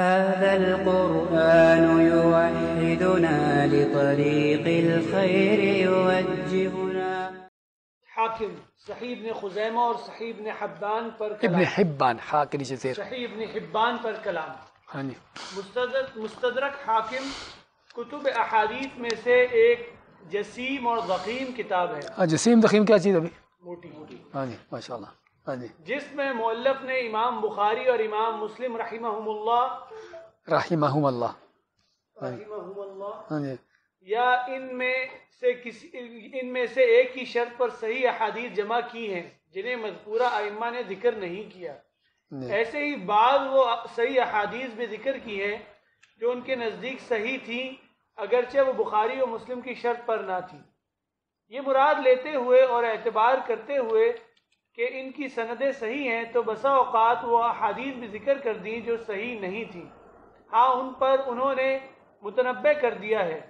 هذا القرآن یوحدنا لطریق الخیر يوجهنا ہاکم صحیح ابن خزیمہ اور صحیح ابن حبان پر کلام ابن ابن حبان حبان حاکم صحیح پر کلام ہاں جی مسترک مستدرک حاکم کتب احادیث میں سے ایک جسیم اور ضخیم کتاب ہے ہاں، جسیم ضخیم کیا چیز ابھی موٹی موٹی ہاں جی ماشاءاللہ ہاں جی جس میں مؤلف نے امام بخاری اور امام مسلم رحمہم اللہ رحمہم اللہ ہاں جی۔ یا ان میں سے کسی ان میں سے ایک ہی شرط پر صحیح احادیث جمع کی ہیں جنہیں مذکورہ ائمہ نے ذکر نہیں کیا جی۔ ایسے ہی بعض وہ صحیح احادیث بھی ذکر کی ہیں جو ان کے نزدیک صحیح تھیں اگرچہ وہ بخاری و مسلم کی شرط پر نہ تھی یہ مراد لیتے ہوئے اور اعتبار کرتے ہوئے کہ ان کی سندیں صحیح ہیں تو بسا اوقات وہ احادیث بھی ذکر کر دیں جو صحیح نہیں تھیں ہاں ان پر انہوں نے متنبع کر دیا ہے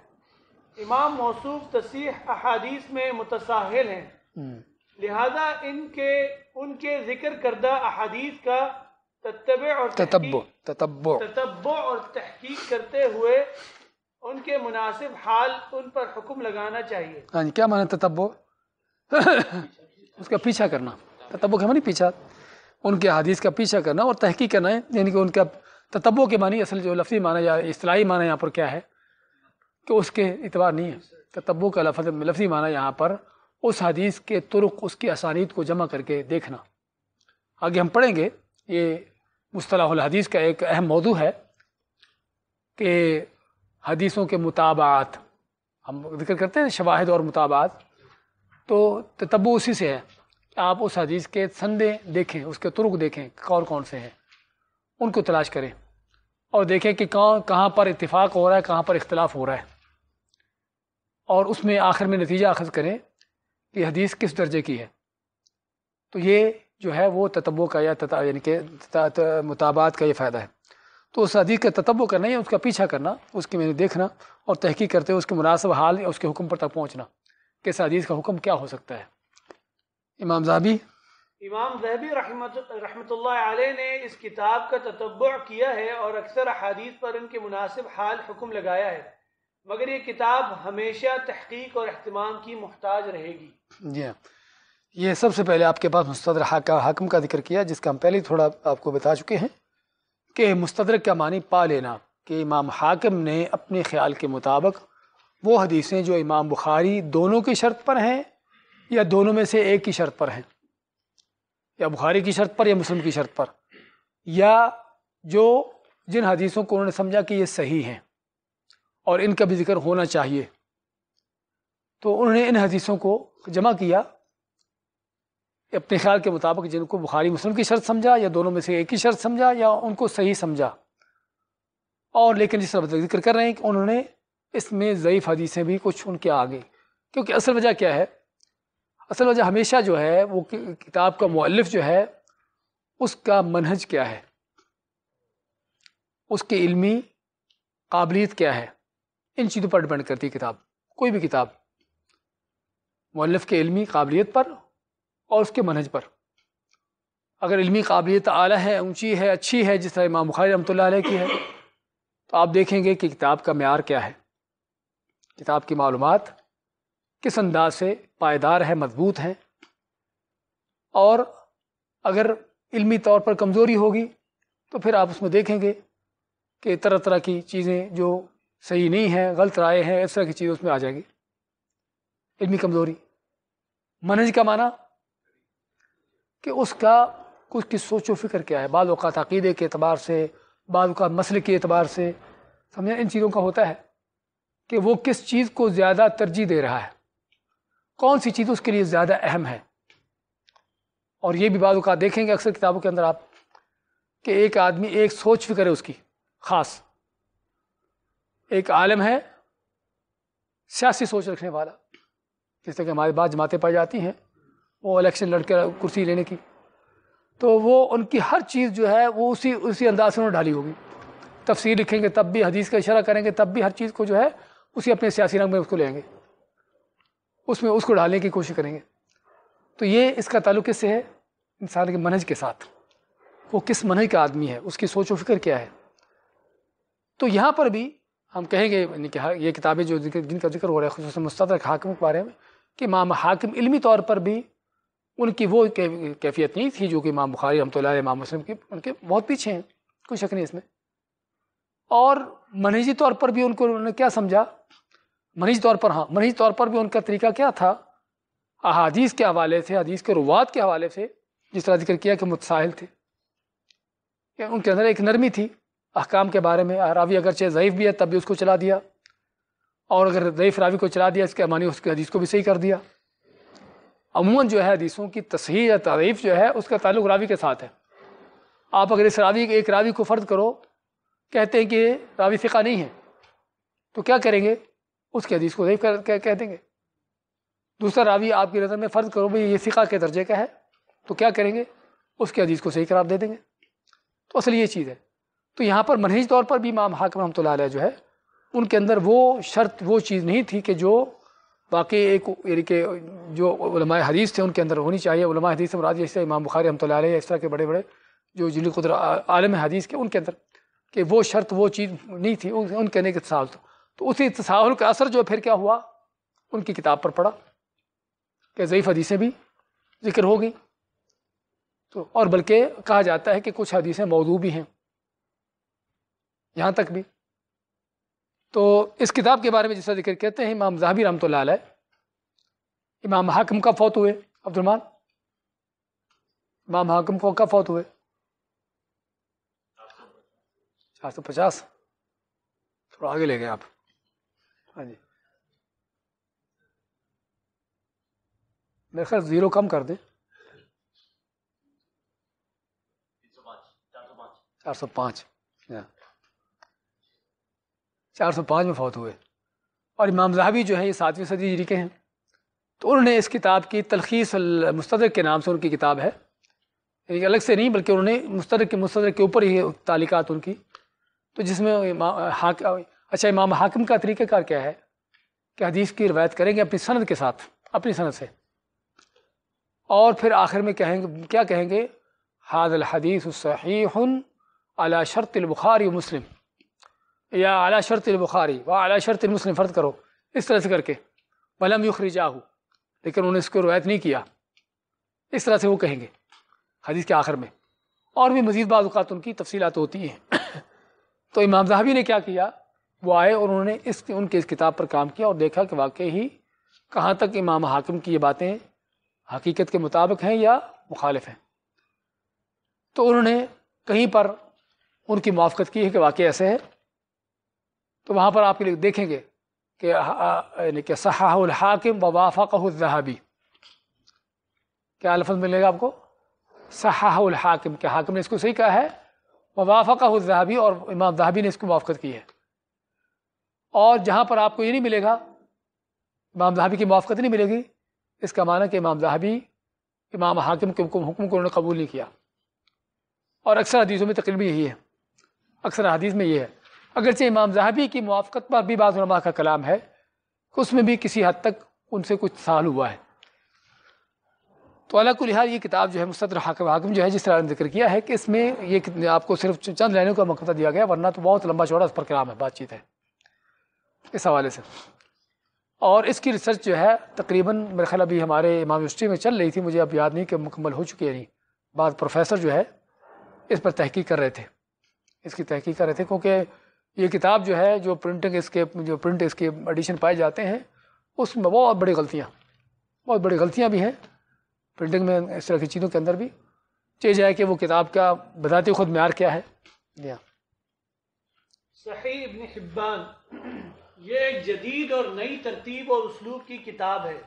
امام موصوف احادیث میں متساہل ہیں لہذا ان ان کے کے ذکر کردہ احادیث کا تتبع اور تحقیق کرتے ہوئے ان کے مناسب حال ان پر حکم لگانا چاہیے ہاں جی، کیا مانا تتبع اس کا پیچھا کرنا تتبع کیا پیچھا ان کے حدیث کا پیچھا کرنا اور تحقیق کرنا ہے یعنی کہ ان کا تتبو کے معنی اصل جو لفظی معنی یا اصطلاحی معنی یہاں پر کیا ہے کہ اس کے اعتبار نہیں ہے تتبو کا لفظ لفظی معنی یہاں پر اس حدیث کے ترک اس کی آسانیت کو جمع کر کے دیکھنا آگے ہم پڑھیں گے یہ مصطلح الحدیث کا ایک اہم موضوع ہے کہ حدیثوں کے مطابعات ہم ذکر کرتے ہیں شواہد اور مطابعات تو تتبو اسی سے ہے کہ آپ اس حدیث کے سندے دیکھیں اس کے ترک دیکھیں کون کون سے ہیں ان کو تلاش کریں اور دیکھیں کہ کہاں کہاں پر اتفاق ہو رہا ہے کہاں پر اختلاف ہو رہا ہے اور اس میں آخر میں نتیجہ اخذ کریں کہ حدیث کس درجے کی ہے تو یہ جو ہے وہ تتبو کا یا تتا یعنی کہ مطابات کا یہ فائدہ ہے تو اس حدیث کا تتبو کرنا یا اس کا پیچھا کرنا اس کی میں نے دیکھنا اور تحقیق کرتے ہوئے اس کے مناسب حال یا اس کے حکم پر تک پہنچنا کہ اس حدیث کا حکم کیا ہو سکتا ہے امام زہبی امام زہبی رحمت الرحمۃ اللہ علیہ نے اس کتاب کا تتبع کیا ہے اور اکثر احادیث پر ان کے مناسب حال حکم لگایا ہے مگر یہ کتاب ہمیشہ تحقیق اور اہتمام کی محتاج رہے گی جی ہاں یہ سب سے پہلے آپ کے پاس مستر حاکم کا ذکر کیا جس کا ہم پہلے تھوڑا آپ کو بتا چکے ہیں کہ مستدرک کا معنی پا لینا کہ امام حاکم نے اپنے خیال کے مطابق وہ حدیثیں جو امام بخاری دونوں کی شرط پر ہیں یا دونوں میں سے ایک کی شرط پر ہیں یا بخاری کی شرط پر یا مسلم کی شرط پر یا جو جن حدیثوں کو انہوں نے سمجھا کہ یہ صحیح ہیں اور ان کا بھی ذکر ہونا چاہیے تو انہوں نے ان حدیثوں کو جمع کیا اپنے خیال کے مطابق جن کو بخاری مسلم کی شرط سمجھا یا دونوں میں سے ایک ہی شرط سمجھا یا ان کو صحیح سمجھا اور لیکن جس طرح ذکر کر رہے ہیں کہ انہوں نے اس میں ضعیف حدیثیں بھی کچھ ان کے آگے کیونکہ اصل وجہ کیا ہے اصل وجہ ہمیشہ جو ہے وہ کتاب کا مؤلف جو ہے اس کا منہج کیا ہے اس کی علمی قابلیت کیا ہے ان چیزوں پر ڈپینڈ کرتی ہے کتاب کوئی بھی کتاب مؤلف کے علمی قابلیت پر اور اس کے منہج پر اگر علمی قابلیت اعلیٰ ہے اونچی ہے اچھی ہے جس طرح امام بخاری رحمۃ اللہ علیہ کی ہے تو آپ دیکھیں گے کہ کتاب کا معیار کیا ہے کتاب کی معلومات کس انداز سے پائیدار ہے مضبوط ہیں اور اگر علمی طور پر کمزوری ہوگی تو پھر آپ اس میں دیکھیں گے کہ طرح طرح کی چیزیں جو صحیح نہیں ہیں غلط رائے ہیں اس طرح کی چیزیں اس میں آ جائیں گی علمی کمزوری منج کا معنی کہ اس کا کچھ کی سوچ و فکر کیا ہے بعض اوقات عقیدے کے اعتبار سے بعض اوقات مسئل کے اعتبار سے سمجھا ان چیزوں کا ہوتا ہے کہ وہ کس چیز کو زیادہ ترجیح دے رہا ہے کون سی چیز اس کے لیے زیادہ اہم ہے اور یہ بھی بعض اوقات دیکھیں گے اکثر کتابوں کے اندر آپ کہ ایک آدمی ایک سوچ بھی کرے اس کی خاص ایک عالم ہے سیاسی سوچ رکھنے والا جس طرح کہ ہمارے بعض جماعتیں پائی جاتی ہیں وہ الیکشن لڑ کے کرسی لینے کی تو وہ ان کی ہر چیز جو ہے وہ اسی اسی انداز سے انہوں نے ڈالی ہوگی تفسیر لکھیں گے تب بھی حدیث کا اشارہ کریں گے تب بھی ہر چیز کو جو ہے اسی اپنے سیاسی رنگ میں اس کو لیں گے اس میں اس کو ڈالنے کی کوشش کریں گے تو یہ اس کا تعلق کس سے ہے انسان کے منہج کے ساتھ وہ کس منہ کا آدمی ہے اس کی سوچ و فکر کیا ہے تو یہاں پر بھی ہم کہیں گے یعنی یہ کتابیں جو ذکر جن کا ذکر ہو رہا ہے مستدرک حاکم کے بارے میں کہ امام حاکم علمی طور پر بھی ان کی وہ کیفیت نہیں تھی جو کہ امام بخاری رحمۃ اللہ علیہ امام مسلم کی ان کے بہت پیچھے ہیں کوئی شک نہیں اس میں اور منہجی طور پر بھی ان کو انہوں نے کیا سمجھا منیج طور پر ہاں منیج طور پر بھی ان کا طریقہ کیا تھا احادیث کے حوالے سے حدیث کے روات کے حوالے سے جس طرح ذکر کیا کہ متساہل تھے ان کے اندر ایک نرمی تھی احکام کے بارے میں راوی اگرچہ ضعیف بھی ہے تب بھی اس کو چلا دیا اور اگر ضعیف راوی کو چلا دیا اس کے امانی اس کے حدیث کو بھی صحیح کر دیا عموماً جو ہے حدیثوں کی تصحیح یا تعریف جو ہے اس کا تعلق راوی کے ساتھ ہے آپ اگر اس راوی ایک راوی کو فرد کرو کہتے ہیں کہ راوی فقہ نہیں ہے تو کیا کریں گے اس کے حدیث کو ضعیف کہہ دیں گے دوسرا راوی آپ کی نظر میں فرض کرو بھائی یہ فقا کے درجے کا ہے تو کیا کریں گے اس کے حدیث کو صحیح قرار دے دیں گے تو اصل یہ چیز ہے تو یہاں پر منحج طور پر بھی امام حاکم رحمۃ اللہ علیہ جو ہے ان کے اندر وہ شرط وہ چیز نہیں تھی کہ جو واقعی ایک یعنی کہ جو علماء حدیث تھے ان کے اندر ہونی چاہیے علماء حدیث مراد جیسے امام بخاری رحمۃ اللہ علیہ اس طرح کے بڑے بڑے جو جلی قدر عالم حدیث کے ان کے اندر کہ وہ شرط وہ چیز نہیں تھی ان کہنے کے سال تو تو اسی تصاہل کا اثر جو پھر کیا ہوا ان کی کتاب پر پڑھا کہ ضعیف حدیثیں بھی ذکر ہو گئیں تو اور بلکہ کہا جاتا ہے کہ کچھ حدیثیں موضوع بھی ہیں یہاں تک بھی تو اس کتاب کے بارے میں جسے ذکر کہتے ہیں امام زہبی رحمۃ اللہ علیہ امام حاکم کا فوت ہوئے عبد المان امام حاکم کو کا فوت ہوئے چار سو پچاس تھوڑا آگے لے گئے آپ ہاں جی میرے خیال زیرو کم کر دیں چار سو پانچ ہاں۔ چار سو پانچ میں فوت ہوئے اور امام زہبی جو ہے یہ ساتویں صدی کے ہیں تو انہوں نے اس کتاب کی تلخیص مستدر کے نام سے ان کی کتاب ہے یعنی الگ سے نہیں بلکہ انہوں نے مستدرک کے مستدرک کے اوپر ہی تعلقات ان کی تو جس میں اچھا امام حاکم کا طریقہ کار کیا ہے کہ حدیث کی روایت کریں گے اپنی سند کے ساتھ اپنی سند سے اور پھر آخر میں کہیں گے کیا کہیں گے حاد الحدیث الصحیح علی شرط البخاری مسلم یا اعلیٰ علی شرط المسلم فرد کرو اس طرح سے کر کے بلم یخری جاہو لیکن انہوں نے اس کو روایت نہیں کیا اس طرح سے وہ کہیں گے حدیث کے آخر میں اور بھی مزید بعض اوقات ان کی تفصیلات ہوتی ہیں تو امام صاحبی نے کیا کیا وہ آئے اور انہوں نے اس ان کے اس کتاب پر کام کیا اور دیکھا کہ واقعی ہی کہاں تک امام حاکم کی یہ باتیں حقیقت کے مطابق ہیں یا مخالف ہیں تو انہوں نے کہیں پر ان کی موافقت کی ہے کہ واقعی ایسے ہے تو وہاں پر آپ کے لیے دیکھیں گے کہ یعنی کہ صحاح الحاکم و وافق ذہابی کیا الفظ ملے گا آپ کو صحاح الحاکم کہ حاکم نے اس کو صحیح کہا ہے و وافق حذہابی اور امام ذہبی نے اس کو موافقت کی ہے اور جہاں پر آپ کو یہ نہیں ملے گا امام زہابی کی موافقت نہیں ملے گی اس کا معنی کہ امام زاہبی امام حاکم کے حکم کو انہوں نے قبول نہیں کیا اور اکثر حدیثوں میں تقریب یہی ہے اکثر حدیث میں یہ ہے اگرچہ امام زاہبی کی موافقت پر بھی بعض علماء کا کلام ہے اس میں بھی کسی حد تک ان سے کچھ سال ہوا ہے تو اللہ کو لحاظ یہ کتاب جو ہے مسترح حاکم حاکم جو ہے جس طرح نے ذکر کیا ہے کہ اس میں یہ آپ کو صرف چند لائنوں کا مقدہ دیا گیا ورنہ تو بہت لمبا چوڑا اس پر کلام ہے بات چیت ہے اس حوالے سے اور اس کی ریسرچ جو ہے تقریباً میرا خیال ابھی ہمارے امام یونیورسٹی میں چل رہی تھی مجھے اب یاد نہیں کہ مکمل ہو چکی ہے نہیں بعض پروفیسر جو ہے اس پر تحقیق کر رہے تھے اس کی تحقیق کر رہے تھے کیونکہ یہ کتاب جو ہے جو پرنٹنگ اس کے جو پرنٹ اس کے ایڈیشن پائے جاتے ہیں اس میں بہت بڑی غلطیاں بہت بڑی غلطیاں بھی ہیں پرنٹنگ میں اس طرح کی چیزوں کے اندر بھی چل جائے کہ وہ کتاب کا بتاتی خود معیار کیا ہے جی ہاں۔ صحیح ابن حبان یہ ایک جدید اور نئی ترتیب اور اسلوب کی کتاب ہے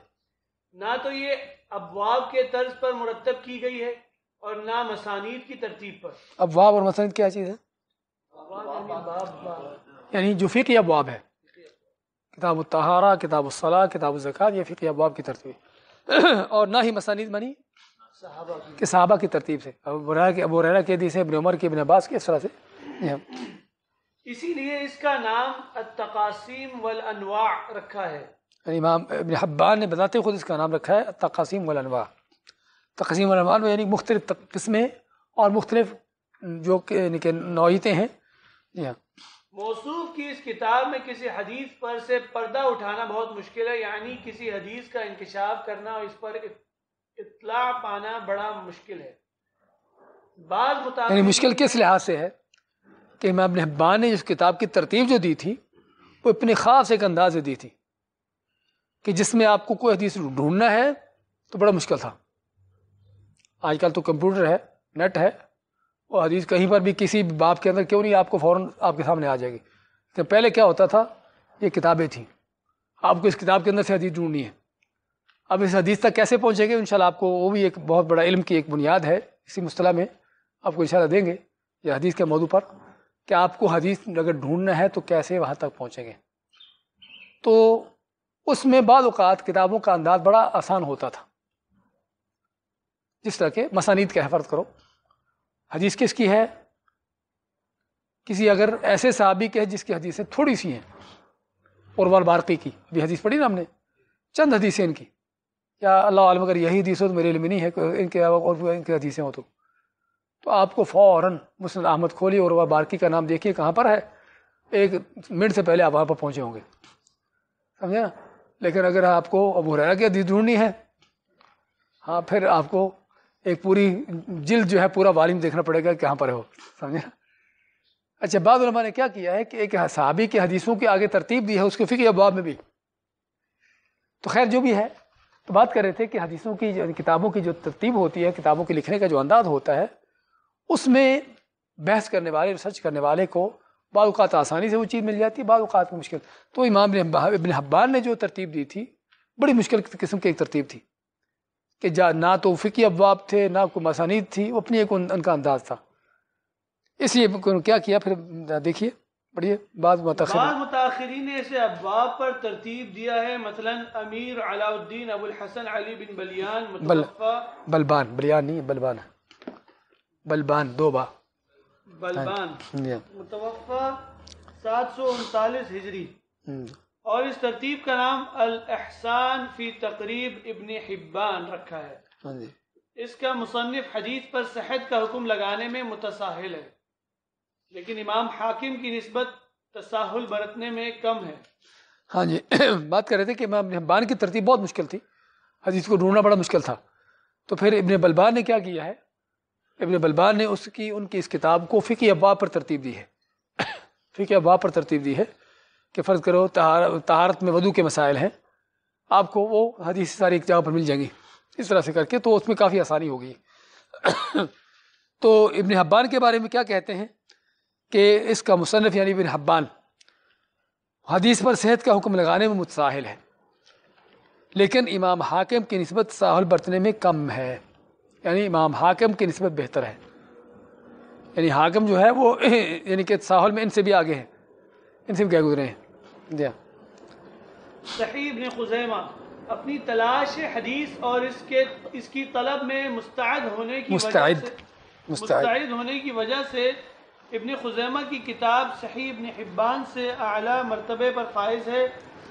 نہ تو یہ ابواب کے طرز پر مرتب کی گئی ہے اور نہ مسانیت کی ترتیب پر ابواب اور مسانیت کیا چیز ہے یعنی جو فقی ابواب ہے کتاب کتاب الصلاح کتاب الزکات یہ فقی ابواب کی ترتیب اور نہ ہی مسانیت بنی صحابہ صحابہ کی ترتیب سے ابو کے حدیث سے ابن عمر کے ابن عباس کے اس طرح سے اسی لیے اس کا نام التقاسیم والانواع رکھا ہے یعنی امام ابن حبان نے بتاتے خود اس کا نام رکھا ہے التقاسیم والانواع تقسیم والانواع یعنی مختلف قسمیں اور مختلف جو کہ یعنی نوعیتیں ہیں جی ہاں۔ موصوف کی اس کتاب میں کسی حدیث پر سے پردہ اٹھانا بہت مشکل ہے یعنی کسی حدیث کا انکشاف کرنا اور اس پر اطلاع پانا بڑا مشکل ہے بعض مطابق یعنی مشکل کس لحاظ سے ہے کہ امام ابن حبان نے اس کتاب کی ترتیب جو دی تھی وہ اپنے خاص ایک انداز سے دی تھی کہ جس میں آپ کو کوئی حدیث ڈھونڈنا ہے تو بڑا مشکل تھا آج کل تو کمپیوٹر ہے نیٹ ہے وہ حدیث کہیں پر بھی کسی باپ کے اندر کیوں نہیں آپ کو فوراً آپ کے سامنے آ جائے گی تو پہلے کیا ہوتا تھا یہ کتابیں تھیں آپ کو اس کتاب کے اندر سے حدیث ڈھونڈنی ہے اب اس حدیث تک کیسے پہنچیں گے انشاءاللہ شاء آپ کو وہ بھی ایک بہت بڑا علم کی ایک بنیاد ہے اسی مصطلح میں آپ کو اشارہ دیں گے یہ حدیث کے موضوع پر کہ آپ کو حدیث اگر ڈھونڈنا ہے تو کیسے وہاں تک پہنچیں گے تو اس میں بعض اوقات کتابوں کا انداز بڑا آسان ہوتا تھا جس طرح کہ مسانید کا حفرت کرو حدیث کس کی ہے کسی اگر ایسے صحابی کے جس کی حدیثیں تھوڑی سی ہیں اور والبارقی کی ابھی حدیث پڑھی نا ہم نے چند حدیثیں ان کی کیا اللہ عالم اگر یہی حدیث ہو تو میرے علم نہیں ہے ان کے اور ان کی حدیثیں تو تو آپ کو فوراً مسند احمد کھولی اور وہ بارکی کا نام دیکھیے کہاں پر ہے ایک منٹ سے پہلے آپ وہاں پر پہنچے ہوں گے سمجھے نا لیکن اگر آپ کو ابو ریرا کی حدیث ڈھونڈنی ہے ہاں پھر آپ کو ایک پوری جلد جو ہے پورا والم دیکھنا پڑے گا کہاں پر ہو سمجھے نا اچھا بعض علماء نے کیا کیا ہے کہ ایک صحابی کے حدیثوں کے آگے ترتیب دی ہے اس کے فکر ابواب میں بھی تو خیر جو بھی ہے تو بات کر رہے تھے کہ حدیثوں کی یعنی کتابوں کی جو ترتیب ہوتی ہے کتابوں کے لکھنے کا جو انداز ہوتا ہے اس میں بحث کرنے والے ریسرچ کرنے والے کو بعض اوقات آسانی سے وہ چیز مل جاتی ہے بعض اوقات میں مشکل تو امام ابن حبان نے جو ترتیب دی تھی بڑی مشکل قسم کی ایک ترتیب تھی کہ جا نہ تو فقی ابواب تھے نہ کوئی مسانید تھی وہ اپنی ایک ان کا انداز تھا اس لیے کیا کیا پھر دیکھیے پڑھیے بعض نے اسے ابواب پر ترتیب دیا ہے مثلا امیر علاء الدین ابو الحسن علی بن بلیان بلبان بلیان نہیں بلبان ہے بلبان دو با بلبان ہاں، ہاں. متوقع سات سو انتالیس ہجری ہاں. اور اس ترتیب کا نام الاحسان فی تقریب ابن حبان رکھا ہے جی۔ اس کا مصنف حدیث پر صحت کا حکم لگانے میں متساہل ہے لیکن امام حاکم کی نسبت تساہل برتنے میں کم ہے ہاں جی بات کر رہے تھے کہ امام حبان کی ترتیب بہت مشکل تھی حدیث کو ڈھونڈنا بڑا مشکل تھا تو پھر ابن بلبان نے کیا کیا ہے ابن بلبان نے اس کی ان کی اس کتاب کو فقی ابا پر ترتیب دی ہے فقی ابا پر ترتیب دی ہے کہ فرض کرو تہارت میں ودو کے مسائل ہیں آپ کو وہ حدیث ساری ایک جگہ پر مل جائیں گی اس طرح سے کر کے تو اس میں کافی آسانی ہوگی تو ابن حبان کے بارے میں کیا کہتے ہیں کہ اس کا مصنف یعنی ابن حبان حدیث پر صحت کا حکم لگانے میں متساہل ہے لیکن امام حاکم کی نسبت ساحل برتنے میں کم ہے یعنی امام حاکم کی نسبت بہتر ہے یعنی حاکم جو ہے وہ یعنی کہ ساحل میں ان سے بھی آگے ہیں ان سے بھی کیا گزرے ہیں جی ہاں صحیح ابن خزیمہ اپنی تلاش حدیث اور اس کے اس کی طلب میں مستعد ہونے کی مستعد وجہ سے مستعد, مستعد ہونے کی وجہ سے ابن خزیمہ کی کتاب صحیح ابن حبان سے اعلیٰ مرتبے پر فائز ہے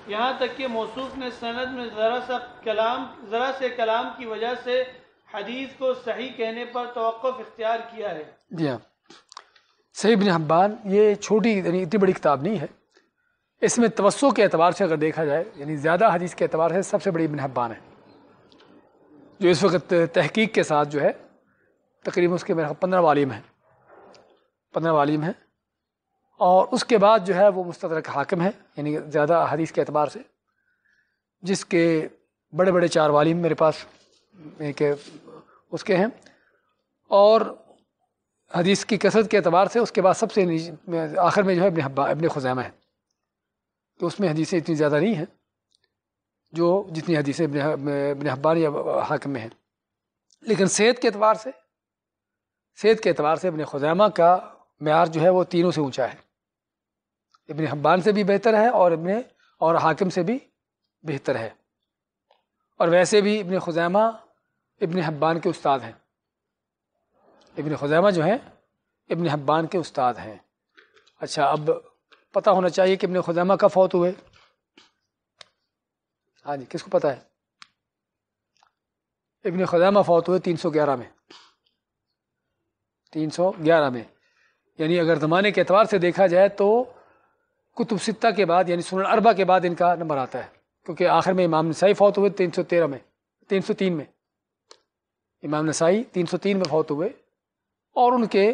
یہاں تک کہ موصوف نے سند میں ذرا سا کلام ذرا سے کلام کی وجہ سے حدیث کو صحیح کہنے پر توقف اختیار کیا ہے جی ہاں صحیح بن حبان یہ چھوٹی یعنی اتنی بڑی کتاب نہیں ہے اس میں توسو کے اعتبار سے اگر دیکھا جائے یعنی زیادہ حدیث کے اعتبار سے سب سے بڑی ابن حبان ہے جو اس وقت تحقیق کے ساتھ جو ہے تقریباً اس کے میرے پندرہ والیم ہیں پندرہ والیم ہیں اور اس کے بعد جو ہے وہ مستدرک حاکم ہے یعنی زیادہ حدیث کے اعتبار سے جس کے بڑے بڑے چار والیم میرے پاس ایک یعنی اس کے ہیں اور حدیث کی کثرت کے اعتبار سے اس کے بعد سب سے آخر میں جو ہے ابن حبا ابن خزیمہ ہے تو اس میں حدیثیں اتنی زیادہ نہیں ہیں جو جتنی حدیثیں ابن ابن حبان یا حاکم میں ہیں لیکن صحت کے اعتبار سے صحت کے اعتبار سے ابن خزیمہ کا معیار جو ہے وہ تینوں سے اونچا ہے ابن حبان سے بھی بہتر ہے اور ابن اور حاکم سے بھی بہتر ہے اور ویسے بھی ابن خزیمہ ابن حبان کے استاد ہیں ابن خزیمہ جو ہیں ابن حبان کے استاد ہیں اچھا اب پتہ ہونا چاہیے کہ ابن خزیمہ کب فوت ہوئے ہاں جی کس کو پتہ ہے ابن خزیمہ فوت ہوئے تین سو گیارہ میں تین سو گیارہ میں یعنی اگر زمانے کے اعتبار سے دیکھا جائے تو کتب ستہ کے بعد یعنی سنن اربا کے بعد ان کا نمبر آتا ہے کیونکہ آخر میں امام نسائی فوت ہوئے تین سو تیرہ میں تین سو تین میں امام نسائی تین سو تین میں فوت ہوئے اور ان کے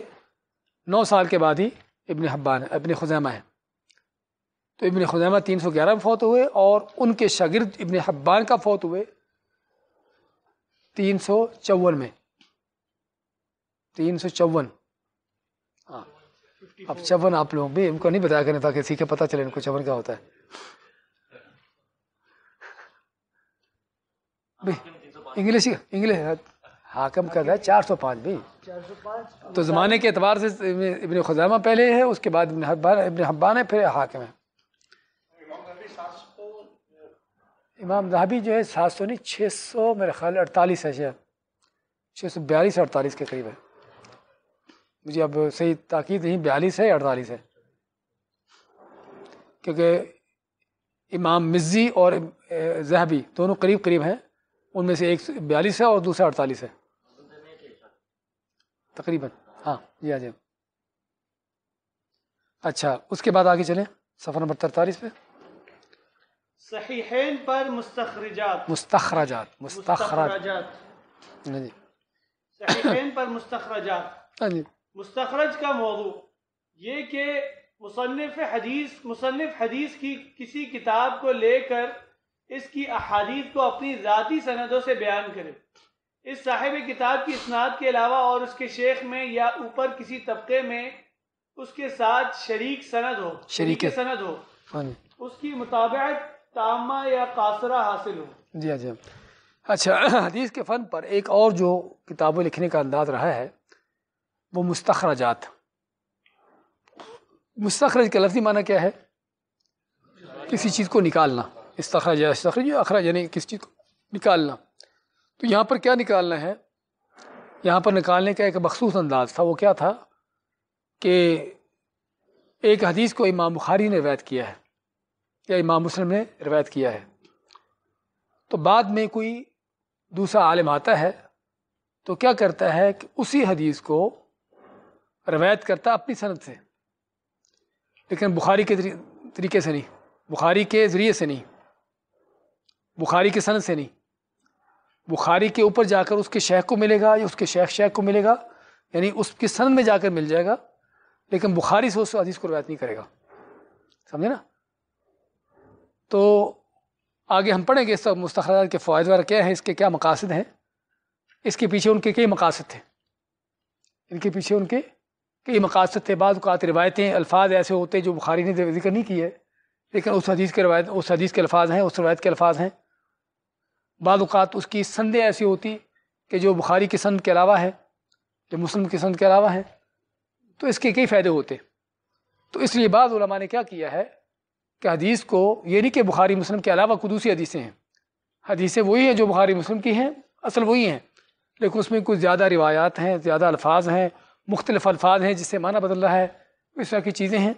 نو سال کے بعد ہی ابن حبان ابن خزیمہ ہیں تو ابن خزیمہ تین سو گیارہ میں فوت ہوئے اور ان کے شاگرد ابن حبان کا فوت ہوئے تین سو چون میں تین سو چون ہاں اب چون آپ لوگ بھی ان کو نہیں بتایا کرنے تاکہ سیکھے پتا چلے ان کو چون کیا ہوتا ہے انگلش انگلش حاکم ہے چار سو پانچ بھی تو زمانے کے اعتبار سے ابن ابن خزامہ پہلے ہے ہے ہے اس کے بعد حبان پھر حاکم امام زہبی جو ہے سات سو نہیں چھ سو میرا خیال اڑتالیس بیالیس اڑتالیس کے قریب ہے مجھے اب صحیح تاکید نہیں بیالیس ہے اڑتالیس ہے کیونکہ امام مزی اور زہبی دونوں قریب قریب ہیں ان میں سے ایک بیالیس ہے اور دوسرا اڑتالیس ہے تقریباً ہاں، جی،, ہاں جی اچھا اس کے بعد آگے چلیں نمبر ترتالیس پہ صحیحین پر مستخرجات مستخرجات مستخرجات ہاں جی۔ صحیحین پر مستخرجات ہاں جی۔ مستخرج کا موضوع یہ کہ مصنف حدیث مصنف حدیث کی کسی کتاب کو لے کر اس کی احادیث کو اپنی ذاتی سندوں سے بیان کرے اس صاحب کتاب کی اسناد کے علاوہ اور اس کے شیخ میں یا اوپر کسی طبقے میں اس کے ساتھ شریک سند ہو شریک سند ہو ہاں جی۔ اس کی مطابعت تامہ یا قاصرہ حاصل ہو جی ہاں جی اچھا حدیث کے فن پر ایک اور جو کتابیں لکھنے کا انداز رہا ہے وہ مستخرجات مستخرج کا لفظی معنی کیا ہے کسی چیز کو نکالنا استخرا اخراج یعنی کسی چیز کو نکالنا تو یہاں پر کیا نکالنا ہے یہاں پر نکالنے کا ایک مخصوص انداز تھا وہ کیا تھا کہ ایک حدیث کو امام بخاری نے روایت کیا ہے یا امام مسلم نے روایت کیا ہے تو بعد میں کوئی دوسرا عالم آتا ہے تو کیا کرتا ہے کہ اسی حدیث کو روایت کرتا اپنی صنعت سے لیکن بخاری کے طریقے سے نہیں بخاری کے ذریعے سے نہیں بخاری کی صنعت سے نہیں بخاری کے اوپر جا کر اس کے شیخ کو ملے گا یا اس کے شیخ شیخ کو ملے گا یعنی اس کی سند میں جا کر مل جائے گا لیکن بخاری سے اس حدیث کو روایت نہیں کرے گا سمجھے نا تو آگے ہم پڑھیں گے اس مستخرات کے فوائد وغیرہ کیا ہیں اس کے کیا مقاصد ہیں اس کے پیچھے ان کے کئی مقاصد تھے ان کے پیچھے ان کے کئی مقاصد تھے بعض اوقات روایتیں الفاظ ایسے ہوتے جو بخاری نے ذکر نہیں کیے لیکن اس حدیث کے روایت اس حدیث کے الفاظ ہیں اس روایت کے الفاظ ہیں بعض اوقات اس کی سندیں ایسی ہوتی کہ جو بخاری کی سند کے علاوہ ہے جو مسلم کی سند کے علاوہ ہے تو اس کے کئی فائدے ہوتے تو اس لیے بعض علماء نے کیا کیا ہے کہ حدیث کو یہ نہیں کہ بخاری مسلم کے علاوہ قدوسی حدیثیں ہیں حدیثیں وہی ہیں جو بخاری مسلم کی ہیں اصل وہی ہیں لیکن اس میں کچھ زیادہ روایات ہیں زیادہ الفاظ ہیں مختلف الفاظ ہیں جس سے معنی بدل رہا ہے اس طرح کی چیزیں ہیں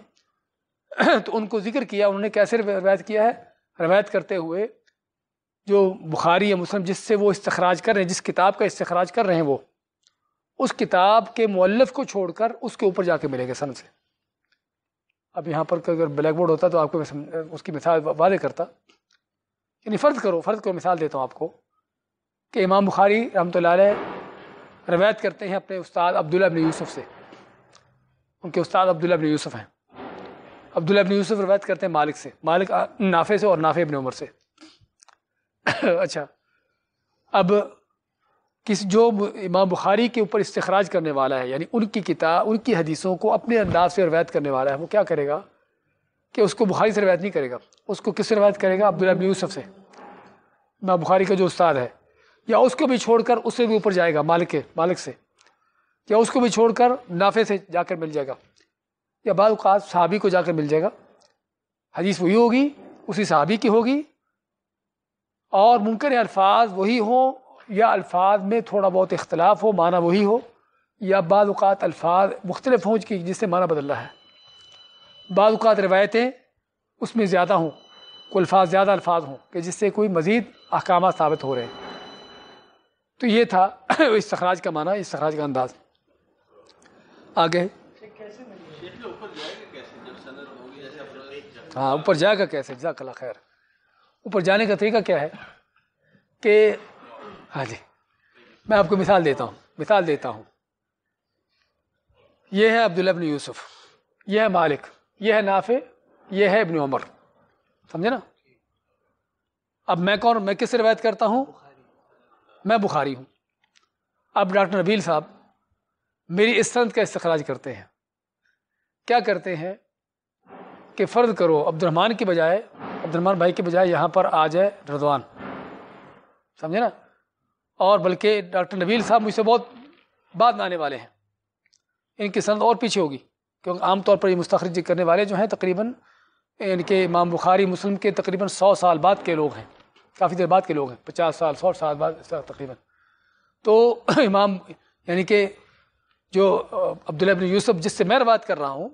تو ان کو ذکر کیا انہوں نے کیسے روایت کیا ہے روایت کرتے ہوئے جو بخاری یا مسلم جس سے وہ استخراج کر رہے ہیں جس کتاب کا استخراج کر رہے ہیں وہ اس کتاب کے مؤلف کو چھوڑ کر اس کے اوپر جا کے ملے گا سن سے اب یہاں پر اگر بلیک بورڈ ہوتا تو آپ کو اس کی مثال واضح کرتا یعنی فرض کرو فرض کرو مثال دیتا ہوں آپ کو کہ امام بخاری رحمۃ اللہ علیہ روایت کرتے ہیں اپنے استاد عبداللہ ابن یوسف سے ان کے استاد عبداللہ ابن یوسف ہیں عبداللہ ابن یوسف روایت کرتے ہیں مالک سے مالک نافع سے اور نافع ابن عمر سے اچھا اب کس جو امام بخاری کے اوپر استخراج کرنے والا ہے یعنی ان کی کتاب ان کی حدیثوں کو اپنے انداز سے روایت کرنے والا ہے وہ کیا کرے گا کہ اس کو بخاری سے روایت نہیں کرے گا اس کو کس سے روایت کرے گا عبداللہ بن یوسف سے امام بخاری کا جو استاد ہے یا اس کو بھی چھوڑ کر اس سے بھی اوپر جائے گا مالک کے مالک سے یا اس کو بھی چھوڑ کر نافع سے جا کر مل جائے گا یا بعض اوقات صحابی کو جا کر مل جائے گا حدیث وہی ہوگی اسی صحابی کی ہوگی اور ممکن الفاظ وہی ہوں یا الفاظ میں تھوڑا بہت اختلاف ہو معنی وہی ہو یا بعض اوقات الفاظ مختلف ہوں کہ جس سے معنی بدل رہا ہے بعض اوقات روایتیں اس میں زیادہ ہوں کوئی الفاظ زیادہ الفاظ ہوں کہ جس سے کوئی مزید احکامات ثابت ہو رہے ہیں تو یہ تھا اس سخراج کا معنی اس سخراج کا انداز آگے ہاں اوپر جائے گا کیسے جزاک اللہ خیر اوپر جانے کا طریقہ کیا ہے کہ ہاں جی میں آپ کو مثال دیتا ہوں مثال دیتا ہوں یہ ہے عبداللہ ابن یوسف یہ ہے مالک یہ ہے نافع یہ ہے ابن عمر سمجھے نا اب میں کون میں کس سے روایت کرتا ہوں میں بخاری ہوں اب ڈاکٹر نبیل صاحب میری اس سند کا استخراج کرتے ہیں کیا کرتے ہیں کہ فرد کرو عبد الرحمان کے بجائے عبد بھائی کے بجائے یہاں پر آ جائے رضوان سمجھے نا اور بلکہ ڈاکٹر نبیل صاحب مجھ سے بہت بعد میں آنے والے ہیں ان کی سند اور پیچھے ہوگی کیونکہ عام طور پر یہ مستخرج کرنے والے جو ہیں تقریباً ان کے امام بخاری مسلم کے تقریباً سو سال بعد کے لوگ ہیں کافی دیر بعد کے لوگ ہیں پچاس سال سو سال بعد تقریباً تو امام یعنی کہ جو عبداللہ ابن یوسف جس سے میں روایت کر رہا ہوں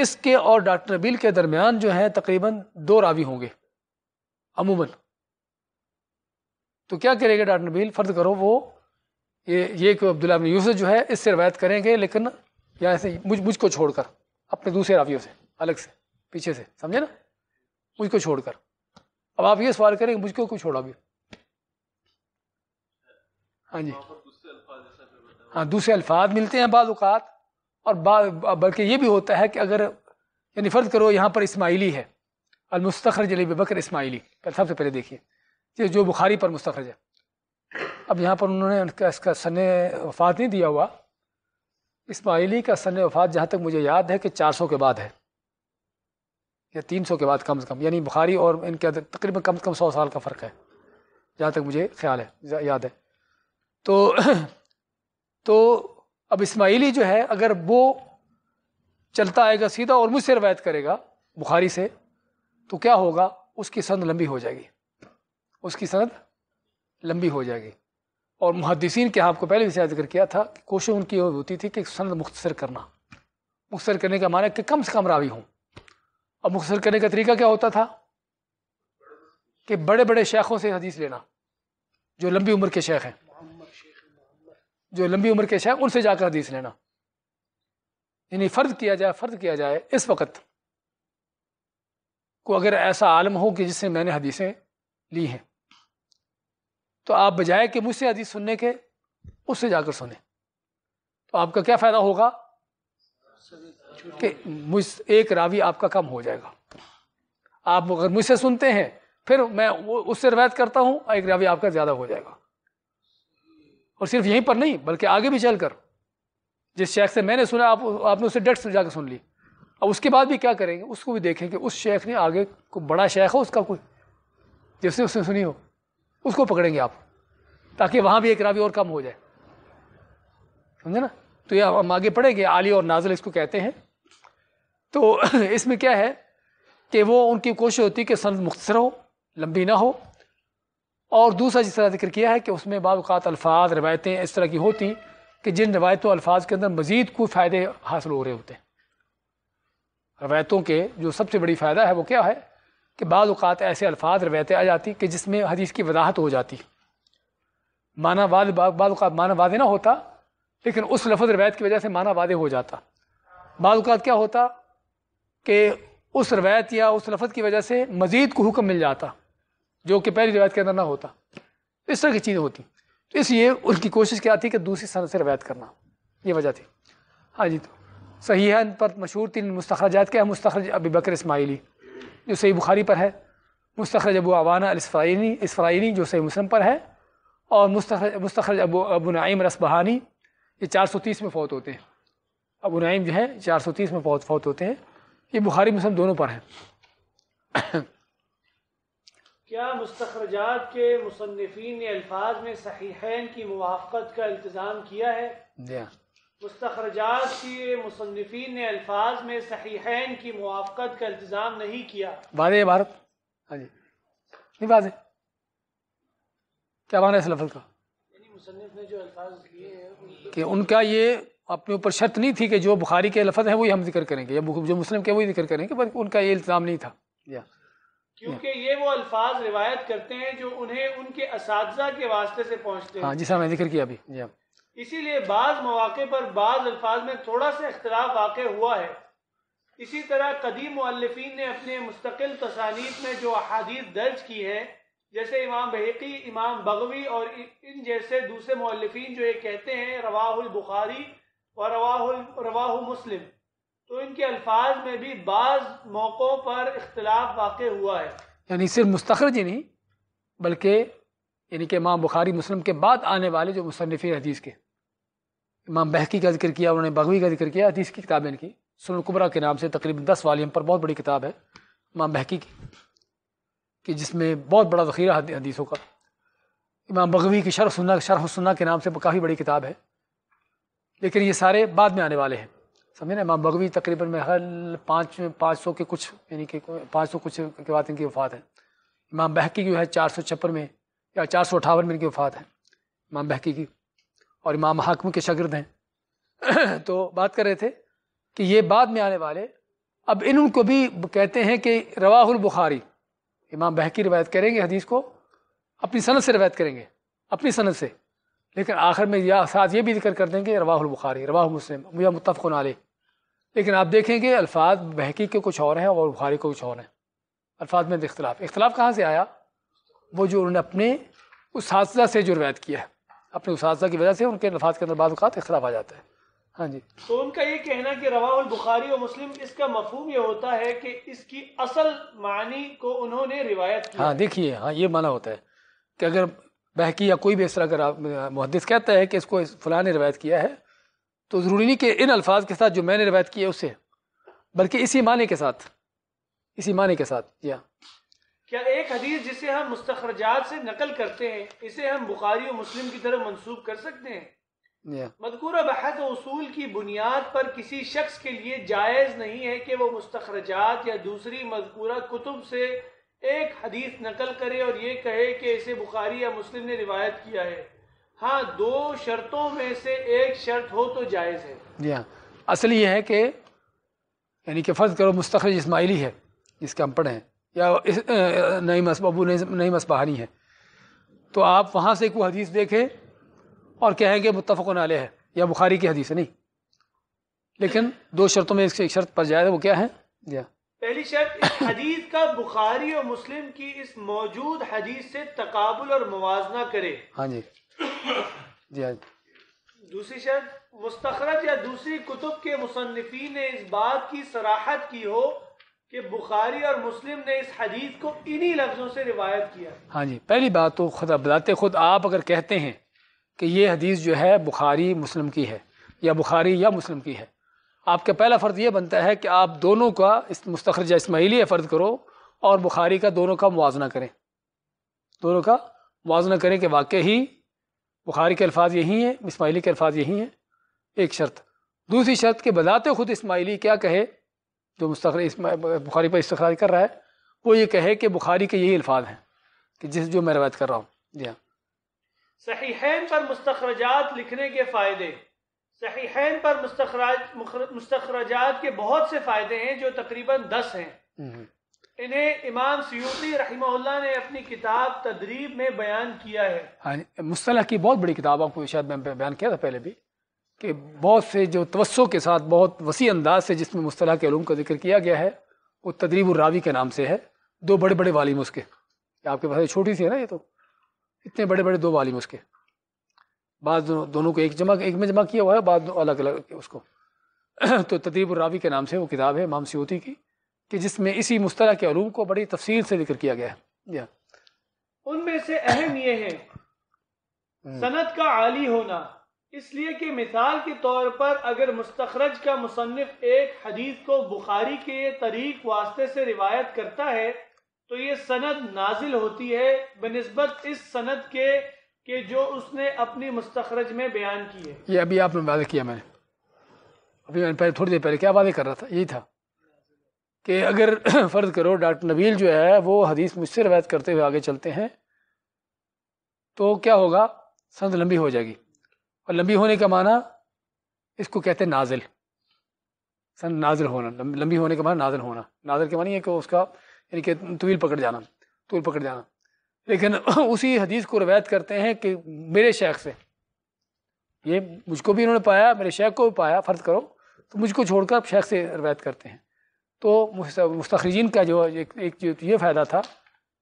اس کے اور ڈاکٹر نبیل کے درمیان جو ہے تقریباً دو راوی ہوں گے عموماً تو کیا کرے گا ڈاکٹر نبیل فرد کرو وہ یہ کہ عبداللہ بن یوسف جو ہے اس سے روایت کریں گے لیکن یا ایسے مجھ کو چھوڑ کر اپنے دوسرے راویوں سے الگ سے پیچھے سے سمجھے نا مجھ کو چھوڑ کر اب آپ یہ سوال کریں کہ مجھ کو کوئی چھوڑا بھی ہاں جی ہاں،, ہاں دوسرے الفاظ ملتے ہیں بعض اوقات اور بلکہ یہ بھی ہوتا ہے کہ اگر یعنی فرض کرو یہاں پر اسماعیلی ہے المستخرج علی بکر اسماعیلی سب سے پہلے دیکھیے جو بخاری پر مستخرج ہے اب یہاں پر انہوں نے کا اس سن وفات نہیں دیا ہوا اسماعیلی کا سن وفات جہاں تک مجھے یاد ہے کہ چار سو کے بعد ہے یا تین سو کے بعد کم از کم یعنی بخاری اور ان کے تقریباً کم از کم سو سال کا فرق ہے جہاں تک مجھے خیال ہے یاد ہے تو تو اب اسماعیلی جو ہے اگر وہ چلتا آئے گا سیدھا اور مجھ سے روایت کرے گا بخاری سے تو کیا ہوگا اس کی سند لمبی ہو جائے گی اس کی سند لمبی ہو جائے گی اور محدثین کے ہاں آپ کو پہلے بھی سے ذکر کیا تھا کہ کوشش ان کی ہوتی تھی کہ سند مختصر کرنا مختصر کرنے کا معنی کہ کم سے کم راوی ہوں اب مختصر کرنے کا طریقہ کیا ہوتا تھا کہ بڑے بڑے شیخوں سے حدیث لینا جو لمبی عمر کے شیخ ہیں جو لمبی عمر کے شاید ان سے جا کر حدیث لینا یعنی فرد کیا جائے فرد کیا جائے اس وقت کو اگر ایسا عالم ہو کہ جس سے میں نے حدیثیں لی ہیں تو آپ بجائے کہ مجھ سے حدیث سننے کے اس سے جا کر سنیں تو آپ کا کیا فائدہ ہوگا کہ مجھ ایک راوی آپ کا کم ہو جائے گا آپ اگر مجھ سے سنتے ہیں پھر میں اس سے روایت کرتا ہوں ایک راوی آپ کا زیادہ ہو جائے گا اور صرف یہیں پر نہیں بلکہ آگے بھی چل کر جس شیخ سے میں نے سنا آپ آپ نے اسے ڈیٹس سے جا کے سن لی اب اس کے بعد بھی کیا کریں گے اس کو بھی دیکھیں کہ اس شیخ نے آگے کو بڑا شیخ ہو اس کا کوئی جس نے اس نے سنی ہو اس کو پکڑیں گے آپ تاکہ وہاں بھی ایک راوی اور کم ہو جائے سمجھے نا تو یہ ہم آگے پڑھیں گے عالی اور نازل اس کو کہتے ہیں تو اس میں کیا ہے کہ وہ ان کی کوشش ہوتی ہے کہ سند مختصر ہو لمبی نہ ہو اور دوسرا جس طرح ذکر کیا ہے کہ اس میں بعض اوقات الفاظ روایتیں اس طرح کی ہوتی کہ جن روایتوں الفاظ کے اندر مزید کو فائدے حاصل ہو رہے ہوتے ہیں روایتوں کے جو سب سے بڑی فائدہ ہے وہ کیا ہے کہ بعض اوقات ایسے الفاظ روایتیں آ جاتی کہ جس میں حدیث کی وضاحت ہو جاتی مانا واد بعض اوقات مانا واضح نہ ہوتا لیکن اس لفظ روایت کی وجہ سے مانا واضح ہو جاتا بعض اوقات کیا ہوتا کہ اس روایت یا اس لفظ کی وجہ سے مزید کو حکم مل جاتا جو کہ پہلی روایت کے اندر نہ ہوتا اس طرح کی چیزیں ہوتی اس لیے ان کی کوشش کیا تھی کہ دوسری صنعت سے روایت کرنا یہ وجہ تھی ہاں جی تو صحیح ہے ان پر مشہور تین مستخرجات کے کے مستخرج ابی بکر اسماعیلی جو صحیح بخاری پر ہے مستخرج ابو عوانہ الاسفرائینی اسفرائینی جو صحیح مسلم پر ہے اور مستخرج مستخرج ابو ابو نعیم رس بہانی یہ چار سو تیس میں فوت ہوتے ہیں ابو نعیم جو ہے چار سو تیس میں فوت فوت ہوتے ہیں یہ بخاری مسلم دونوں پر ہیں کیا مستخرجات کے مصنفین نے الفاظ میں صحیحین کی موافقت کا التظام کیا ہے yeah. جی ہاں۔ مستخرجات کی مصنفین نے الفاظ میں صحیحین موافقت کا التظام نہیں کیا عبارت ہاں جی نہیں واضح کیا مانا اس لفظ کا یعنی جو الفاظ کیے ہیں کہ ان کا یہ اپنے اوپر شرط نہیں تھی کہ جو بخاری کے لفظ ہیں وہی ہم ذکر کریں گے یا جو مسلم کے وہی ذکر کریں گے بلکہ ان کا یہ التظام نہیں تھا جی ہاں۔ کیونکہ یہ وہ الفاظ روایت کرتے ہیں جو انہیں ان کے اساتذہ کے واسطے سے پہنچتے ہاں، ہیں جیسا میں ذکر کیا جی ہاں۔ اسی لیے بعض مواقع پر بعض الفاظ میں تھوڑا سا اختلاف واقع ہوا ہے اسی طرح قدیم مؤلفین نے اپنے مستقل تصانیف میں جو احادیث درج کی ہے جیسے امام بحقی امام بغوی اور ان جیسے دوسرے مؤلفین جو یہ کہتے ہیں رواہ البخاری اور رواہ مسلم تو ان کے الفاظ میں بھی بعض موقعوں پر اختلاف واقع ہوا ہے یعنی صرف مستخرج جی نہیں بلکہ یعنی کہ امام بخاری مسلم کے بعد آنے والے جو مصنف حدیث کے امام بہکی کا ذکر کیا انہوں نے بغوی کا ذکر کیا حدیث کی کتابیں کی سن القبرہ کے نام سے تقریباً دس والیم پر بہت بڑی کتاب ہے امام بہکی کی کہ جس میں بہت بڑا ذخیرہ حدیثوں کا امام بغوی کی شرح شرح سنہ کے نام سے کافی بڑی کتاب ہے لیکن یہ سارے بعد میں آنے والے ہیں سمجھے نا امام بغوی تقریباً ہر پانچ پانچ سو کے کچھ یعنی کہ پانچ سو کچھ کے بعد ان کی وفات ہے امام بہکی جو ہے چار سو چھپن میں یا چار سو اٹھاون میں ان کی وفات ہے امام بہکی کی اور امام حاکم کے شاگرد ہیں تو بات کر رہے تھے کہ یہ بعد میں آنے والے اب ان کو بھی کہتے ہیں کہ رواہ البخاری امام بہکی روایت کریں گے حدیث کو اپنی صنعت سے روایت کریں گے اپنی صنعت سے لیکن آخر میں یا ساتھ یہ بھی ذکر کر دیں گے البخاری رواہ مسلم یا متفق علیہ لیکن آپ دیکھیں گے الفاظ بہکی کے کچھ اور ہیں اور بخاری کو کچھ اور ہیں الفاظ میں اختلاف اختلاف کہاں سے آیا وہ جو انہوں نے اپنے اساتذہ سے جو روایت کیا ہے اپنے اساتذہ کی وجہ سے ان کے الفاظ کے اندر بعض اوقات اختلاف آ جاتا ہے ہاں جی تو ان کا یہ کہنا کہ روا البخاری و مسلم اس کا مفہوم یہ ہوتا ہے کہ اس کی اصل معنی کو انہوں نے روایت ہاں دیکھیے ہاں یہ معنی ہوتا ہے کہ اگر بہکی یا کوئی بھی اس طرح محدث کہتا ہے کہ اس کو فلاں نے روایت کیا ہے تو ضروری نہیں کہ ان الفاظ کے ساتھ جو میں نے روایت کی ہے بلکہ اسی اسی معنی معنی کے کے ساتھ ساتھ جی ہاں۔ کیا ایک حدیث جسے ہم مستخرجات سے نقل کرتے ہیں اسے ہم بخاری و مسلم کی طرف منسوب کر سکتے ہیں جی ہاں۔ مدکورہ و اصول کی بنیاد پر کسی شخص کے لیے جائز نہیں ہے کہ وہ مستخرجات یا دوسری مدکورہ کتب سے ایک حدیث نقل کرے اور یہ کہے کہ اسے بخاری یا مسلم نے روایت کیا ہے ہاں دو شرطوں میں سے ایک شرط ہو تو جائز ہے جی ہاں اصل یہ ہے کہ یعنی کہ فرض کرو مستخرج اسماعیلی ہے جس کے نئی مسباہانی ہے تو آپ وہاں سے کوئی حدیث دیکھیں اور کہیں گے متفق نالے ہے یا بخاری کی حدیث ہے نہیں لیکن دو شرطوں میں اس ایک شرط پر جائے وہ کیا ہے جی ہاں پہلی شرط حدیث کا بخاری اور مسلم کی اس موجود حدیث سے تقابل اور موازنہ کرے ہاں جی جی ہاں جی۔ دوسری شرط مستخرج یا دوسری کتب کے مصنفین نے اس بات کی سراحت کی ہو کہ بخاری اور مسلم نے اس حدیث کو انہی لفظوں سے روایت کیا ہاں جی پہلی بات تو خدا بلاتے خود آپ اگر کہتے ہیں کہ یہ حدیث جو ہے بخاری مسلم کی ہے یا بخاری یا مسلم کی ہے آپ کا پہلا فرض یہ بنتا ہے کہ آپ دونوں کا مستخرجہ اسماعیلی فرض کرو اور بخاری کا دونوں کا موازنہ کریں دونوں کا موازنہ کریں کہ واقعی بخاری کے الفاظ یہی ہیں اسماعیلی کے الفاظ یہی ہیں ایک شرط دوسری شرط کے بذات خود اسماعیلی کیا کہے جو بخاری پر استخراج کر رہا ہے وہ یہ کہے کہ بخاری کے یہی الفاظ ہیں کہ جس جو میں روایت کر رہا ہوں جی ہاں صحیحین پر مستخرجات لکھنے کے فائدے صحیحین پر مستخرج مستخرجات کے بہت سے فائدے ہیں جو تقریباً دس ہیں انہیں امام سیوتی رحمہ اللہ نے اپنی کتاب تدریب میں بیان کیا ہے ہاں جی، مصطلح کی بہت بڑی کتاب آپ کو شاید میں بیان کیا تھا پہلے بھی کہ بہت سے جو توسو کے ساتھ بہت وسیع انداز سے جس میں مصطلح کے علوم کا ذکر کیا گیا ہے وہ تدریب الراوی کے نام سے ہے دو بڑے بڑے والیم اس کے آپ کے پاس یہ چھوٹی سی ہے نا یہ تو اتنے بڑے بڑے دو والیم اس کے بعض دونوں کو ایک جمع ایک میں جمع کیا ہوا ہے بعض الگ الگ اس کو تو تدریب الراوی کے نام سے وہ کتاب ہے امام سیوتی کی کہ جس میں اسی کے علوم کو بڑی تفصیل سے ذکر کیا گیا ہے ان میں سے اہم یہ ہے صنعت hmm. کا عالی ہونا اس لیے کہ مثال کے طور پر اگر مستخرج کا مصنف ایک حدیث کو بخاری کے طریق واسطے سے روایت کرتا ہے تو یہ سند نازل ہوتی ہے بنسبت اس سند کے کہ جو اس نے اپنی مستخرج میں بیان کی ہے یہ ابھی آپ نے واضح کیا میں نے پہلے تھوڑی دیر پہلے کیا واضح کر رہا تھا یہی تھا کہ اگر فرض کرو ڈاکٹر نبیل جو ہے وہ حدیث مجھ سے روایت کرتے ہوئے آگے چلتے ہیں تو کیا ہوگا سند لمبی ہو جائے گی اور لمبی ہونے کا معنی اس کو کہتے ہیں نازل سند نازل ہونا لمبی ہونے کا معنی نازل ہونا نازل کے معنی ہے کہ اس کا یعنی کہ طویل پکڑ جانا طویل پکڑ جانا لیکن اسی حدیث کو روایت کرتے ہیں کہ میرے شیخ سے یہ مجھ کو بھی انہوں نے پایا میرے شیخ کو بھی پایا فرض کرو تو مجھ کو چھوڑ کر شیخ سے روایت کرتے ہیں تو مستخرجین کا جو ایک یہ فائدہ تھا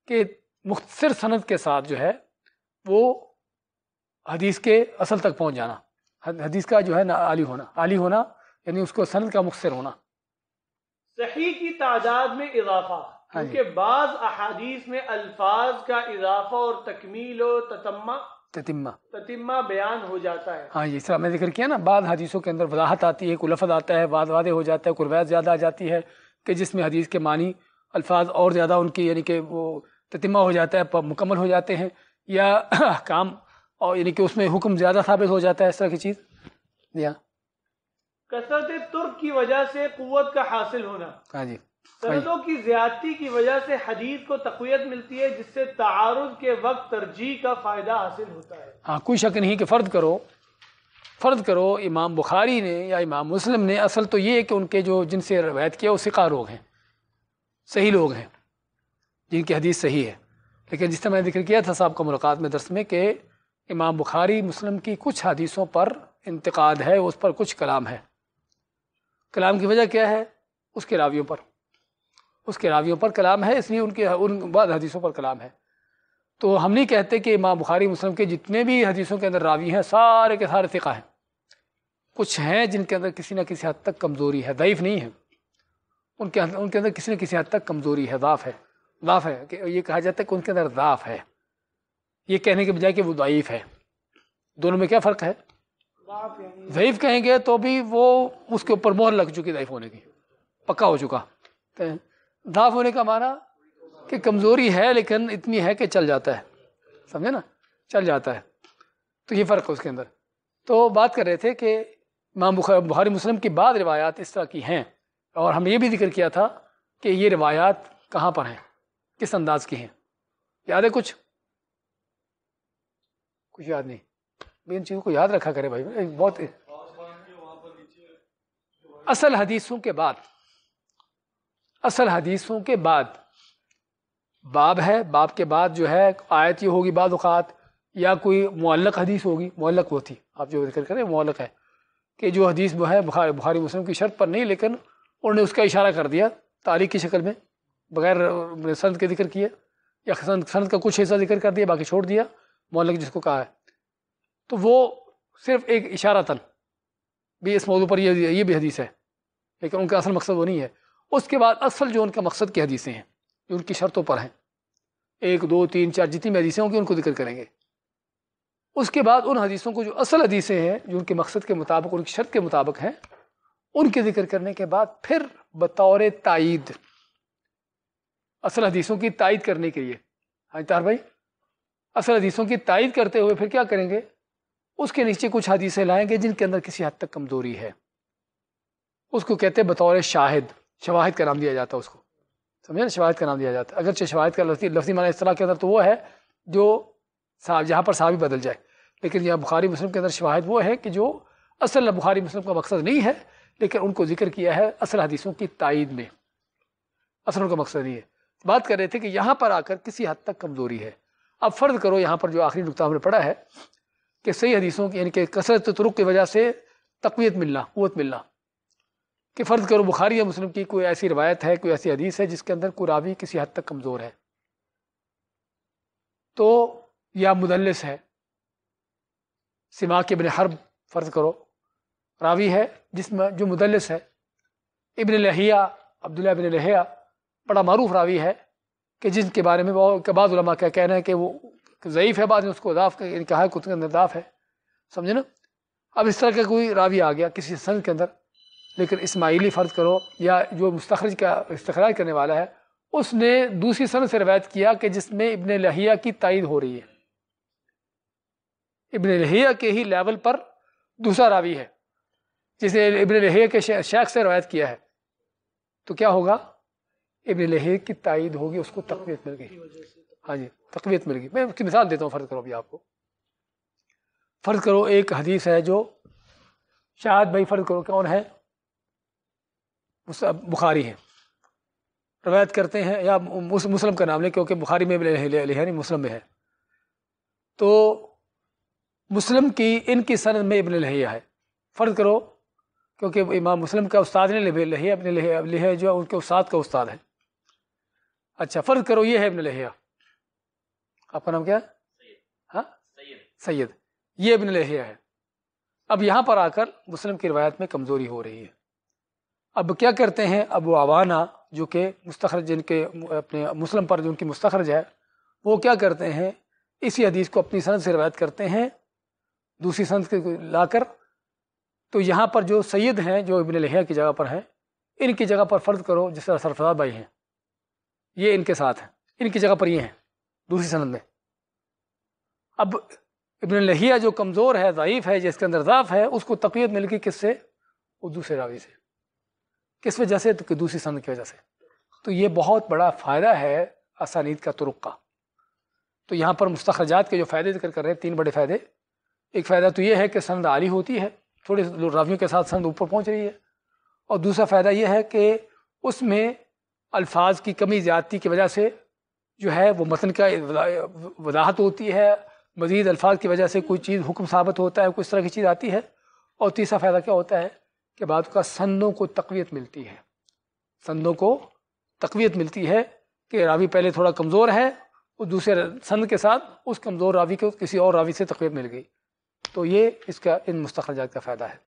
کہ مختصر سند کے ساتھ جو ہے وہ حدیث کے اصل تک پہنچ جانا حدیث کا جو ہے نا عالی ہونا عالی ہونا یعنی اس کو صنعت کا مختصر ہونا صحیح کی تعداد میں اضافہ ہاں جی۔ کیونکہ بعض احادیث میں الفاظ کا اضافہ اور تکمیل و تتمہ تتمہ تتمہ بیان ہو جاتا ہے ہاں جی میں ذکر کیا نا بعض حدیثوں کے اندر وضاحت آتی ہے کلفت آتا ہے واد وعدے ہو جاتا ہے قربید زیادہ آ جاتی ہے کہ جس میں حدیث کے معنی الفاظ اور زیادہ ان کی یعنی کہ وہ تتمہ ہو جاتا ہے مکمل ہو جاتے ہیں یا احکام اور یعنی کہ اس میں حکم زیادہ ثابت ہو جاتا ہے اس طرح کی چیز ترک کی وجہ سے قوت کا حاصل ہونا ہاں جی سندوں کی زیادتی کی وجہ سے حدیث کو تقویت ملتی ہے جس سے تعارض کے وقت ترجیح کا فائدہ حاصل ہوتا ہے ہاں کوئی شک نہیں کہ فرد کرو فرض کرو امام بخاری نے یا امام مسلم نے اصل تو یہ ہے کہ ان کے جو جن سے روایت کیا وہ سکا روگ ہیں صحیح لوگ ہیں جن کی حدیث صحیح ہے لیکن جس طرح میں نے ذکر کیا تھا صاحب کا ملاقات میں درس میں کہ امام بخاری مسلم کی کچھ حدیثوں پر انتقاد ہے اس پر کچھ کلام ہے کلام کی وجہ کیا ہے اس کے راویوں پر اس کے راویوں پر کلام ہے اس لیے ان کے ان بعد حدیثوں پر کلام ہے تو ہم نہیں کہتے کہ امام بخاری مسلم کے جتنے بھی حدیثوں کے اندر راوی ہیں سارے کے سارے ثقہ ہیں کچھ ہیں جن کے اندر کسی نہ کسی حد تک کمزوری ہے ضعیف نہیں ہے ان کے ان کے اندر کسی نہ کسی حد تک کمزوری ہے ضعف ہے ضعف ہے کہ یہ کہا جاتا ہے کہ ان کے اندر ضعف ہے یہ کہنے کے بجائے کہ وہ ضعیف ہے دونوں میں کیا فرق ہے ضعیف کہیں گے تو بھی وہ اس کے اوپر مہر لگ چکی ضعیف ہونے کی پکا ہو چکا ضعف ہونے کا معنی کہ کمزوری ہے لیکن اتنی ہے کہ چل جاتا ہے سمجھے نا چل جاتا ہے تو یہ فرق ہے اس کے اندر تو بات کر رہے تھے کہ امام بخاری مسلم کی بعد روایات اس طرح کی ہیں اور ہم یہ بھی ذکر کیا تھا کہ یہ روایات کہاں پر ہیں کس انداز کی ہیں یاد ہے کچھ کچھ یاد نہیں بین چیزوں کو یاد رکھا کرے بھائی بہت اصل حدیثوں کے بعد اصل حدیثوں کے بعد باب ہے باب کے بعد جو ہے آیت یہ ہوگی بعض اوقات یا کوئی معلق حدیث ہوگی معلق وہ تھی آپ جو ذکر کریں معلق ہے کہ جو حدیث وہ ہے بخاری بخاری مسلم کی شرط پر نہیں لیکن انہوں نے اس کا اشارہ کر دیا تاریخ کی شکل میں بغیر سند کے ذکر کیے یا سند کا کچھ حصہ ذکر کر دیا باقی چھوڑ دیا معلق جس کو کہا ہے تو وہ صرف ایک اشارہ تن بھی اس موضوع پر یہ بھی حدیث ہے لیکن ان کا اصل مقصد وہ نہیں ہے اس کے بعد اصل جو ان کا مقصد کی حدیثیں ہیں جو ان کی شرطوں پر ہیں ایک دو تین چار جتنی بھی حدیثیں ہوں گی ان کو ذکر کریں گے اس کے بعد ان حدیثوں کو جو اصل حدیثیں ہیں جو ان کے مقصد کے مطابق ان کی شرط کے مطابق ہیں ان کے ذکر کرنے کے بعد پھر بطور تائید اصل حدیثوں کی تائید کرنے کے لیے ہاں تار جی، بھائی اصل حدیثوں کی تائید کرتے ہوئے پھر کیا کریں گے اس کے نیچے کچھ حدیثیں لائیں گے جن کے اندر کسی حد تک کمزوری ہے اس کو کہتے بطور شاہد شواہد کا نام دیا جاتا ہے اس کو سمجھے نا شواہد کا نام دیا جاتا ہے اگرچہ شواہد کا لفظی لفظی معنی اصطلاح کے اندر تو وہ ہے جو صاحب جہاں پر ہی بدل جائے لیکن یہاں بخاری مسلم کے اندر شواہد وہ ہے کہ جو اصل بخاری مسلم کا مقصد نہیں ہے لیکن ان کو ذکر کیا ہے اصل حدیثوں کی تائید میں اصل ان کا مقصد نہیں ہے بات کر رہے تھے کہ یہاں پر آ کر کسی حد تک کمزوری ہے اب فرض کرو یہاں پر جو آخری نقطہ ہم نے پڑھا ہے کہ صحیح حدیثوں کی یعنی کہ کثرت ترک کی وجہ سے تقویت ملنا قوت ملنا کہ فرض کرو بخاری یا مسلم کی کوئی ایسی روایت ہے کوئی ایسی حدیث ہے جس کے اندر کوئی راوی کسی حد تک کمزور ہے تو یا مدلس ہے سما کے ابن حرب فرض کرو راوی ہے جس میں جو مدلس ہے ابن لہیہ عبداللہ ابن لہیا بڑا معروف راوی ہے کہ جن کے بارے میں بعض علماء کا کہنا ہے کہ وہ ضعیف ہے بعد میں اس کو اضاف کہا ہے کہ اس کے اندر اضاف ہے سمجھے نا اب اس طرح کا کوئی راوی آ گیا کسی سنگ کے اندر لیکن اسماعیلی فرض کرو یا جو مستخرج کا استخراج کرنے والا ہے اس نے دوسری سند سے روایت کیا کہ جس میں ابن لہیہ کی تائید ہو رہی ہے ابن لہیہ کے ہی لیول پر دوسرا راوی ہے جس نے ابن لہیہ کے شیخ سے روایت کیا ہے تو کیا ہوگا ابن لہیہ کی تائید ہوگی اس کو تقویت مل گئی ہاں جی تقویت مل گئی میں اس کی مثال دیتا ہوں فرض کرو ابھی آپ کو فرض کرو ایک حدیث ہے جو شاید بھائی فرض کرو کون ہے بخاری ہے روایت کرتے ہیں یا مسلم کا نام لیں کیونکہ بخاری میں بھی مسلم میں ہے تو مسلم کی ان کی سند میں ابن لہیا ہے فرض کرو کیونکہ امام مسلم کا استاد نے ابن جو ان کے استاد کا استاد ہے اچھا فرض کرو یہ ہے ابن لہیا آپ کا نام کیا ہے سید ہاں؟ یہ ابن لہیا ہے اب یہاں پر آ کر مسلم کی روایت میں کمزوری ہو رہی ہے اب کیا کرتے ہیں ابو عوانا جو کہ مستخرج جن کے اپنے مسلم پر جو ان کی مستخرج ہے وہ کیا کرتے ہیں اسی حدیث کو اپنی سند سے روایت کرتے ہیں دوسری سند کے لا کر تو یہاں پر جو سید ہیں جو ابن الہیہ کی جگہ پر ہیں ان کی جگہ پر فرض کرو جس طرح سرفراز بھائی ہیں یہ ان کے ساتھ ہیں ان کی جگہ پر یہ ہیں دوسری سند میں اب ابن الہیہ جو کمزور ہے ضعیف ہے جس کے اندر ضعف ہے اس کو تقویت مل گئی کس سے وہ دوسرے راوی سے کس وجہ سے کہ دوسری سند کی وجہ سے تو یہ بہت بڑا فائدہ ہے اسانید کا طرق کا تو یہاں پر مستخرجات کے جو فائدے ذکر کر رہے ہیں تین بڑے فائدے ایک فائدہ تو یہ ہے کہ سند عالی ہوتی ہے تھوڑے راویوں کے ساتھ سند اوپر پہنچ رہی ہے اور دوسرا فائدہ یہ ہے کہ اس میں الفاظ کی کمی زیادتی کی وجہ سے جو ہے وہ متن کا وضاحت ہوتی ہے مزید الفاظ کی وجہ سے کوئی چیز حکم ثابت ہوتا ہے کوئی اس طرح کی چیز آتی ہے اور تیسرا فائدہ کیا ہوتا ہے کہ بعد کا سندوں کو تقویت ملتی ہے سندوں کو تقویت ملتی ہے کہ راوی پہلے تھوڑا کمزور ہے اور دوسرے سند کے ساتھ اس کمزور راوی کو کسی اور راوی سے تقویت مل گئی تو یہ اس کا ان مستخرجات کا فائدہ ہے